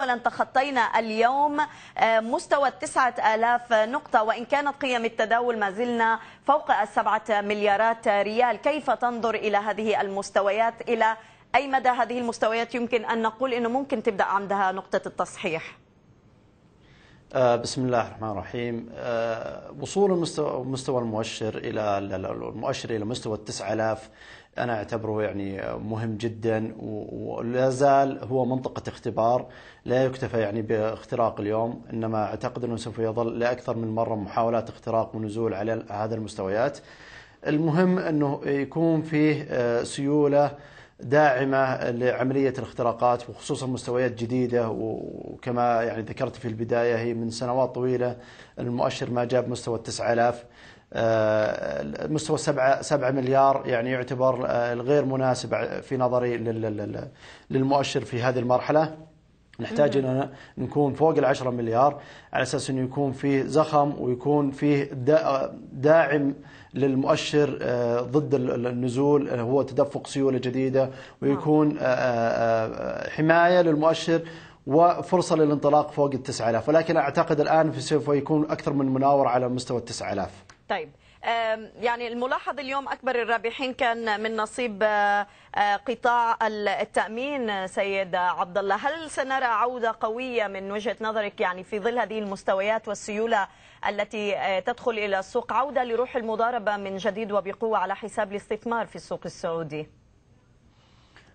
اولا تخطينا اليوم آه، مستوى التسعة آلاف نقطة وإن كانت قيم التداول ما زلنا فوق السبعة مليارات ريال كيف تنظر إلى هذه المستويات إلى أي مدى هذه المستويات يمكن أن نقول أنه ممكن تبدأ عندها نقطة التصحيح؟ آه، بسم الله الرحمن الرحيم آه، وصول المستوى, مستوى المؤشر إلى المؤشر إلى مستوى 9000 أنا أعتبره يعني مهم جدا ولا زال هو منطقة اختبار لا يكتفى يعني باختراق اليوم إنما أعتقد أنه سوف يظل لأكثر من مرة محاولات اختراق ونزول على هذه المستويات المهم أنه يكون فيه آه، سيولة داعمة لعملية الاختراقات وخصوصا مستويات جديدة وكما يعني ذكرت في البداية هي من سنوات طويلة المؤشر ما جاب مستوى التسعة آلاف آه، مستوى سبعة, سبعة مليار يعني يعتبر آه، الغير مناسب في نظري للمؤشر في هذه المرحلة نحتاج أن نكون فوق ال 10 مليار على أساس أنه يكون فيه زخم ويكون فيه داعم للمؤشر آه، ضد النزول هو تدفق سيولة جديدة ويكون آه، آه، حماية للمؤشر وفرصة للانطلاق فوق التسعة آلاف ولكن أعتقد الآن سوف يكون أكثر من مناور على مستوى التسعة آلاف طيب يعني الملاحظ اليوم أكبر الرابحين كان من نصيب آه، آه، قطاع التأمين سيد عبد الله هل سنرى عودة قوية من وجهة نظرك يعني في ظل هذه المستويات والسيولة التي آه، تدخل إلى السوق عودة لروح المضاربة من جديد وبقوة على حساب الاستثمار في السوق السعودي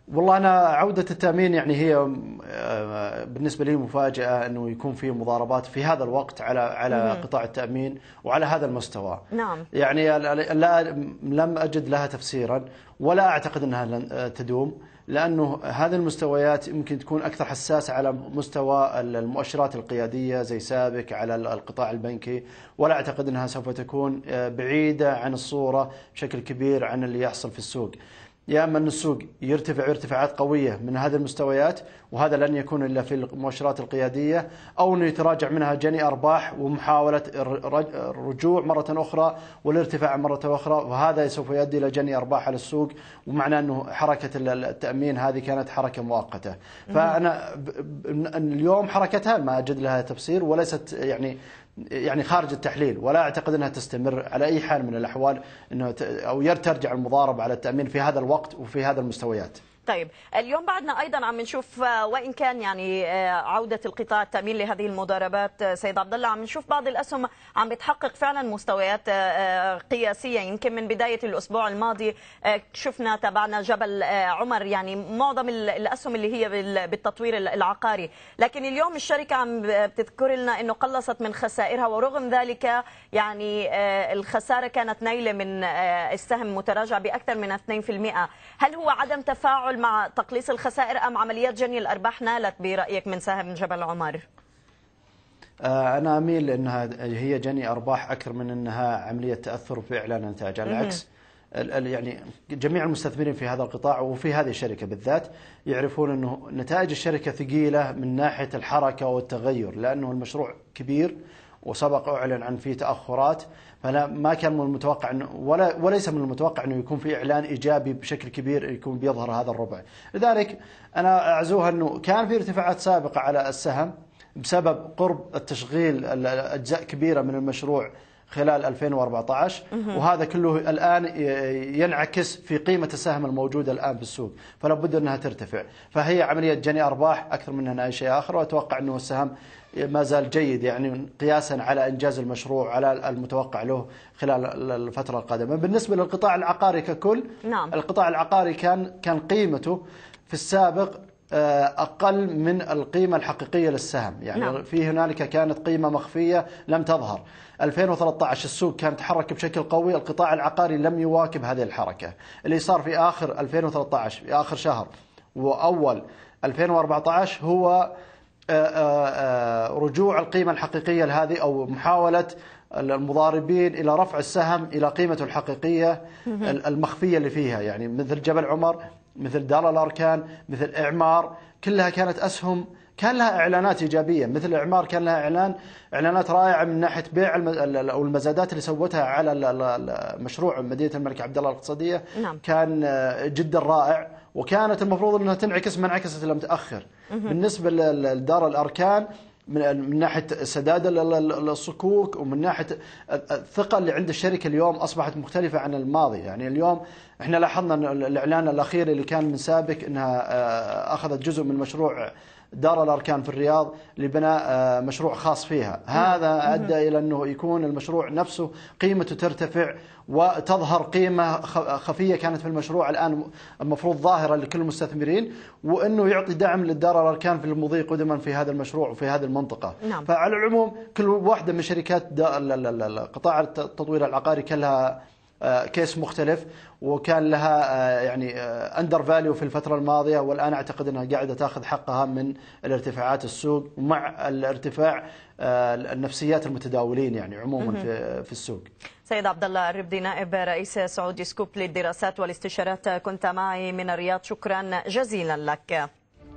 والله انا عوده التامين يعني هي آه، بالنسبه لي مفاجاه انه يكون في مضاربات في هذا الوقت على على مم. قطاع التامين وعلى هذا المستوى نعم يعني لا لم اجد لها تفسيرا ولا اعتقد انها لن آه، تدوم لانه هذه المستويات يمكن تكون اكثر حساسه على مستوى المؤشرات القياديه زي سابك على القطاع البنكي ولا اعتقد انها سوف تكون آه، بعيده عن الصوره بشكل كبير عن اللي يحصل في السوق يا أما أن السوق يرتفع ارتفاعات قوية من هذه المستويات وهذا لن يكون إلا في المؤشرات القيادية أو أنه يتراجع منها جني أرباح ومحاولة الرجوع مرة أخرى والارتفاع مرة أخرى وهذا سوف يؤدي إلى جني أرباح على السوق ومعنى أنه حركة التأمين هذه كانت حركة مؤقتة فأنا اليوم حركتها ما أجد لها تفسير وليست يعني يعني خارج التحليل ولا اعتقد انها تستمر على اي حال من الاحوال انه او ترجع المضاربه على التامين في هذا الوقت وفي هذا المستويات. طيب اليوم بعدنا ايضا عم نشوف آه، وان كان يعني آه، عوده القطاع التامين لهذه المضاربات آه، سيد عبد الله عم نشوف بعض الاسهم عم بتحقق فعلا مستويات قياسيه يمكن من بدايه الاسبوع الماضي شفنا تبعنا جبل عمر يعني معظم الاسهم اللي هي بالتطوير العقاري لكن اليوم الشركه عم بتذكر لنا انه قلصت من خسائرها ورغم ذلك يعني الخساره كانت نيله من السهم متراجع باكثر من 2% هل هو عدم تفاعل التعامل مع تقليص الخسائر أم عمليات جني الأرباح نالت برأيك من سهم جبل عمر؟ آه، أنا أميل أنها هي جني أرباح أكثر من أنها عملية تأثر في إعلان النتائج على العكس يعني جميع المستثمرين في هذا القطاع وفي هذه الشركة بالذات يعرفون أنه نتائج الشركة ثقيلة من ناحية الحركة والتغير لأنه المشروع كبير وسبق أعلن عن في تأخرات فأنا ما كان من المتوقع أنه ولا وليس من المتوقع أنه يكون في إعلان إيجابي بشكل كبير يكون بيظهر هذا الربع لذلك أنا أعزوها أنه كان في ارتفاعات سابقة على السهم بسبب قرب التشغيل أجزاء كبيرة من المشروع خلال 2014 وهذا كله الآن ينعكس في قيمة السهم الموجودة الآن في السوق فلا بد أنها ترتفع فهي عملية جني أرباح أكثر من أي شيء آخر وأتوقع أنه السهم ما زال جيد يعني قياسا على انجاز المشروع على المتوقع له خلال الفتره القادمه بالنسبه للقطاع العقاري ككل نعم. القطاع العقاري كان كان قيمته في السابق آه، أقل من القيمة الحقيقية للسهم يعني نعم. في هنالك كانت قيمة مخفية لم تظهر 2013 السوق كان تحرك بشكل قوي القطاع العقاري لم يواكب هذه الحركة اللي صار في آخر 2013 في آخر شهر وأول 2014 هو آه، آه، رجوع القيمة الحقيقية لهذه أو محاولة المضاربين إلى رفع السهم إلى قيمته الحقيقية المخفية اللي فيها يعني مثل جبل عمر مثل دار الأركان مثل إعمار كلها كانت أسهم كان لها إعلانات إيجابية مثل إعمار كان لها إعلان إعلانات رائعة من ناحية بيع أو المزادات اللي سوتها على مشروع مدينة الملك عبد الله الاقتصادية نعم. كان آه، جدا رائع وكانت المفروض أنها تنعكس ما انعكست إلا متأخر بالنسبة لدار الأركان من ناحيه سداد الصكوك ومن ناحيه الثقه اللي عند الشركه اليوم اصبحت مختلفه عن الماضي يعني اليوم احنا لاحظنا الاعلان الاخير اللي كان من سابق انها آه، اخذت جزء من مشروع دار الاركان في الرياض لبناء آه، مشروع خاص فيها، هذا ادى الى انه يكون المشروع نفسه قيمته ترتفع وتظهر قيمة خفية كانت في المشروع الآن المفروض ظاهرة لكل المستثمرين وأنه يعطي دعم للدار الأركان في المضي قدما في هذا المشروع وفي هذه المنطقة نعم. فعلى العموم كل واحدة من شركات قطاع التطوير العقاري كلها آه، كيس مختلف وكان لها آه، يعني اندر آه، فاليو في الفتره الماضيه والان اعتقد انها قاعده تاخذ حقها من الارتفاعات السوق ومع الارتفاع النفسيات المتداولين يعني عموما في في السوق. سيد عبد الله الربدي نائب رئيس سعودي سكوب للدراسات والاستشارات كنت معي من الرياض شكرا جزيلا لك.